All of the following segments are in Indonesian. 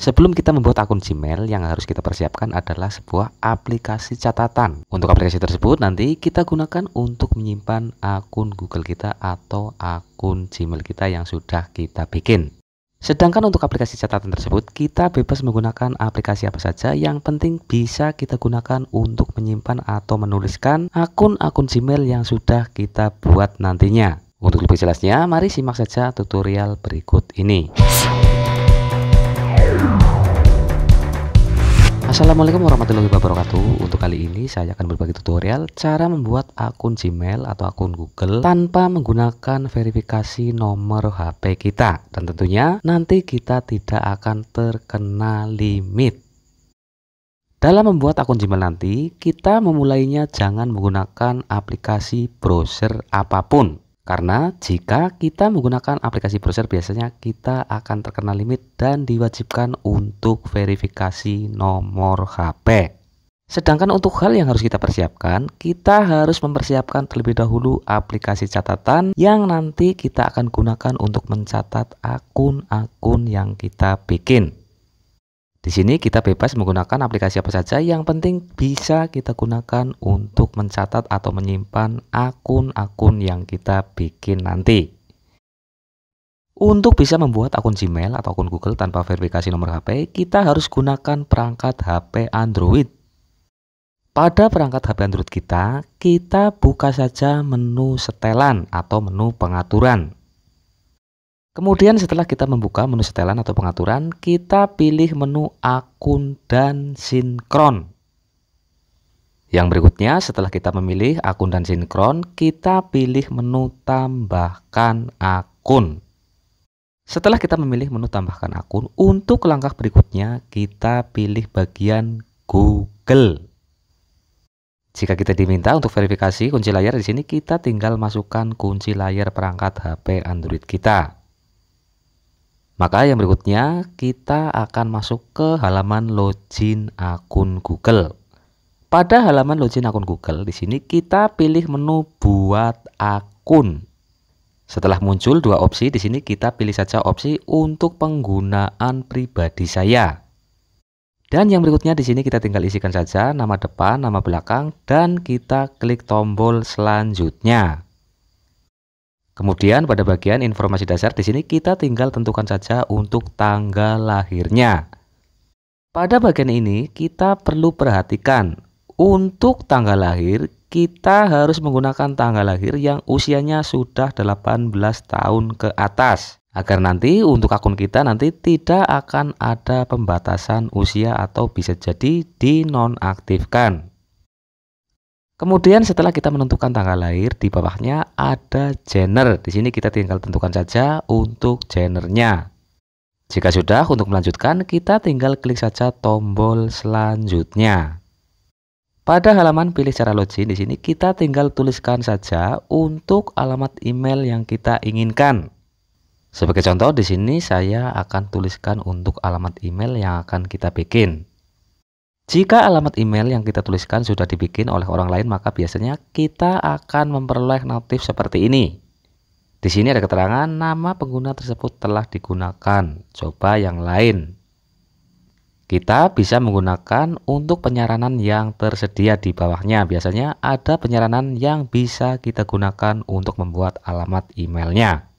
Sebelum kita membuat akun Gmail, yang harus kita persiapkan adalah sebuah aplikasi catatan. Untuk aplikasi tersebut nanti kita gunakan untuk menyimpan akun Google kita atau akun Gmail kita yang sudah kita bikin. Sedangkan untuk aplikasi catatan tersebut, kita bebas menggunakan aplikasi apa saja yang penting bisa kita gunakan untuk menyimpan atau menuliskan akun-akun Gmail yang sudah kita buat nantinya. Untuk lebih jelasnya, mari simak saja tutorial berikut ini. Assalamualaikum warahmatullahi wabarakatuh Untuk kali ini saya akan berbagi tutorial Cara membuat akun Gmail atau akun Google Tanpa menggunakan verifikasi nomor HP kita Dan tentunya nanti kita tidak akan terkena limit dalam membuat akun Gmail nanti, kita memulainya jangan menggunakan aplikasi browser apapun. Karena jika kita menggunakan aplikasi browser biasanya kita akan terkena limit dan diwajibkan untuk verifikasi nomor HP. Sedangkan untuk hal yang harus kita persiapkan, kita harus mempersiapkan terlebih dahulu aplikasi catatan yang nanti kita akan gunakan untuk mencatat akun-akun yang kita bikin. Di sini kita bebas menggunakan aplikasi apa saja, yang penting bisa kita gunakan untuk mencatat atau menyimpan akun-akun yang kita bikin nanti. Untuk bisa membuat akun Gmail atau akun Google tanpa verifikasi nomor HP, kita harus gunakan perangkat HP Android. Pada perangkat HP Android kita, kita buka saja menu setelan atau menu pengaturan. Kemudian setelah kita membuka menu setelan atau pengaturan, kita pilih menu akun dan sinkron. Yang berikutnya setelah kita memilih akun dan sinkron, kita pilih menu tambahkan akun. Setelah kita memilih menu tambahkan akun, untuk langkah berikutnya kita pilih bagian Google. Jika kita diminta untuk verifikasi kunci layar di sini, kita tinggal masukkan kunci layar perangkat HP Android kita. Maka yang berikutnya kita akan masuk ke halaman login akun Google. Pada halaman login akun Google, di sini kita pilih menu buat akun. Setelah muncul dua opsi, di sini kita pilih saja opsi untuk penggunaan pribadi saya. Dan yang berikutnya di sini kita tinggal isikan saja nama depan, nama belakang, dan kita klik tombol selanjutnya. Kemudian pada bagian informasi dasar di sini kita tinggal tentukan saja untuk tanggal lahirnya. Pada bagian ini kita perlu perhatikan untuk tanggal lahir kita harus menggunakan tanggal lahir yang usianya sudah 18 tahun ke atas agar nanti untuk akun kita nanti tidak akan ada pembatasan usia atau bisa jadi dinonaktifkan. Kemudian setelah kita menentukan tanggal lahir, di bawahnya ada gender. Di sini kita tinggal tentukan saja untuk gendernya. Jika sudah, untuk melanjutkan kita tinggal klik saja tombol selanjutnya. Pada halaman pilih cara login di sini kita tinggal tuliskan saja untuk alamat email yang kita inginkan. Sebagai contoh di sini saya akan tuliskan untuk alamat email yang akan kita bikin. Jika alamat email yang kita tuliskan sudah dibikin oleh orang lain, maka biasanya kita akan memperoleh notif seperti ini. Di sini ada keterangan nama pengguna tersebut telah digunakan. Coba yang lain. Kita bisa menggunakan untuk penyaranan yang tersedia di bawahnya. Biasanya ada penyaranan yang bisa kita gunakan untuk membuat alamat emailnya.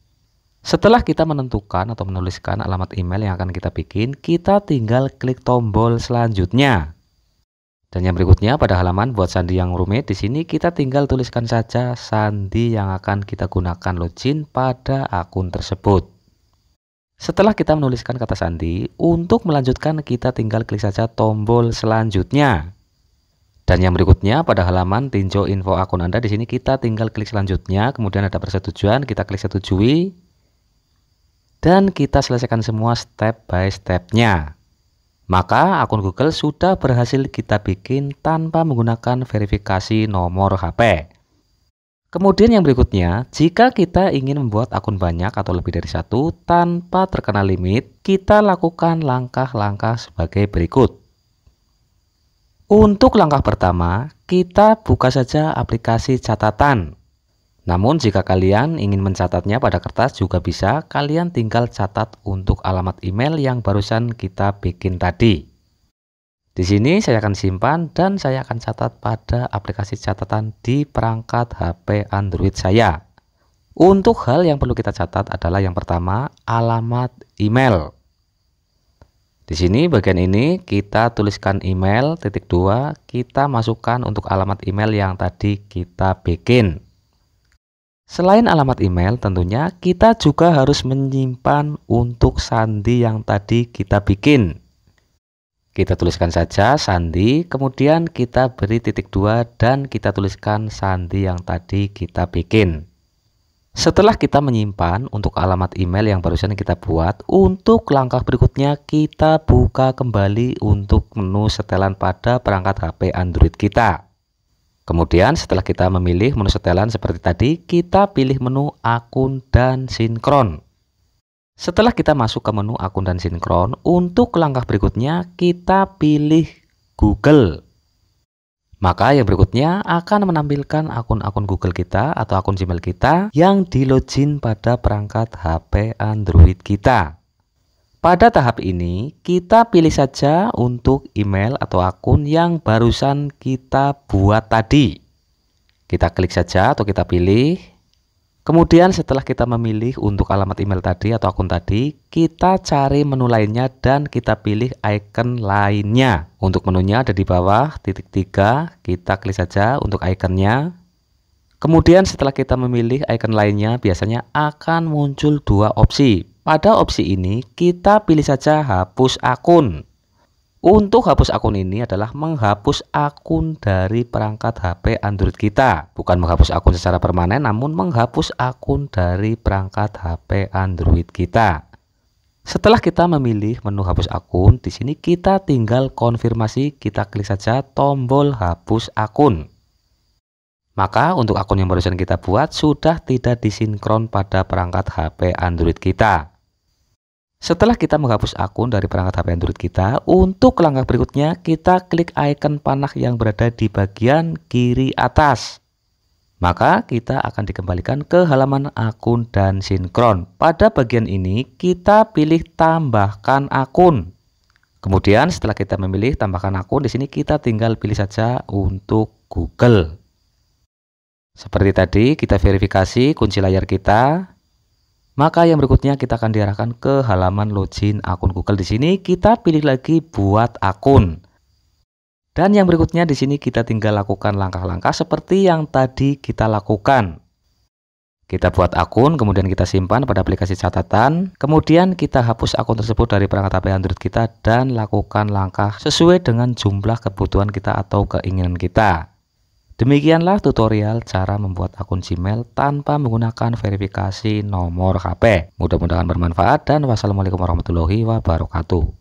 Setelah kita menentukan atau menuliskan alamat email yang akan kita bikin, kita tinggal klik tombol selanjutnya. Dan yang berikutnya pada halaman buat sandi yang rumit di sini kita tinggal tuliskan saja sandi yang akan kita gunakan login pada akun tersebut. Setelah kita menuliskan kata sandi, untuk melanjutkan kita tinggal klik saja tombol selanjutnya. Dan yang berikutnya pada halaman tinjau info akun Anda di sini kita tinggal klik selanjutnya, kemudian ada persetujuan, kita klik setujui. Dan kita selesaikan semua step by stepnya. Maka akun Google sudah berhasil kita bikin tanpa menggunakan verifikasi nomor HP. Kemudian yang berikutnya, jika kita ingin membuat akun banyak atau lebih dari satu tanpa terkena limit, kita lakukan langkah-langkah sebagai berikut. Untuk langkah pertama, kita buka saja aplikasi catatan. Namun jika kalian ingin mencatatnya pada kertas juga bisa, kalian tinggal catat untuk alamat email yang barusan kita bikin tadi. Di sini saya akan simpan dan saya akan catat pada aplikasi catatan di perangkat HP Android saya. Untuk hal yang perlu kita catat adalah yang pertama alamat email. Di sini bagian ini kita tuliskan email titik dua kita masukkan untuk alamat email yang tadi kita bikin. Selain alamat email, tentunya kita juga harus menyimpan untuk sandi yang tadi kita bikin. Kita tuliskan saja sandi, kemudian kita beri titik dua dan kita tuliskan sandi yang tadi kita bikin. Setelah kita menyimpan untuk alamat email yang barusan kita buat, untuk langkah berikutnya kita buka kembali untuk menu setelan pada perangkat HP Android kita. Kemudian setelah kita memilih menu setelan seperti tadi, kita pilih menu akun dan sinkron. Setelah kita masuk ke menu akun dan sinkron, untuk langkah berikutnya kita pilih Google. Maka yang berikutnya akan menampilkan akun-akun Google kita atau akun Gmail kita yang dilogin pada perangkat HP Android kita. Pada tahap ini, kita pilih saja untuk email atau akun yang barusan kita buat tadi. Kita klik saja atau kita pilih. Kemudian setelah kita memilih untuk alamat email tadi atau akun tadi, kita cari menu lainnya dan kita pilih icon lainnya. Untuk menunya ada di bawah titik tiga, kita klik saja untuk ikonnya. Kemudian setelah kita memilih icon lainnya, biasanya akan muncul dua opsi. Pada opsi ini, kita pilih saja hapus akun. Untuk hapus akun ini adalah menghapus akun dari perangkat HP Android kita. Bukan menghapus akun secara permanen, namun menghapus akun dari perangkat HP Android kita. Setelah kita memilih menu hapus akun, di sini kita tinggal konfirmasi, kita klik saja tombol hapus akun. Maka untuk akun yang barusan kita buat sudah tidak disinkron pada perangkat HP Android kita. Setelah kita menghapus akun dari perangkat HP Android kita, untuk langkah berikutnya kita klik icon panah yang berada di bagian kiri atas. Maka kita akan dikembalikan ke halaman akun dan sinkron. Pada bagian ini kita pilih tambahkan akun. Kemudian setelah kita memilih tambahkan akun, di sini kita tinggal pilih saja untuk Google. Seperti tadi kita verifikasi kunci layar kita, maka yang berikutnya kita akan diarahkan ke halaman login akun Google. Di sini kita pilih lagi buat akun. Dan yang berikutnya di sini kita tinggal lakukan langkah-langkah seperti yang tadi kita lakukan. Kita buat akun, kemudian kita simpan pada aplikasi catatan. Kemudian kita hapus akun tersebut dari perangkat HP Android kita dan lakukan langkah sesuai dengan jumlah kebutuhan kita atau keinginan kita. Demikianlah tutorial cara membuat akun Gmail tanpa menggunakan verifikasi nomor HP. Mudah-mudahan bermanfaat dan wassalamualaikum warahmatullahi wabarakatuh.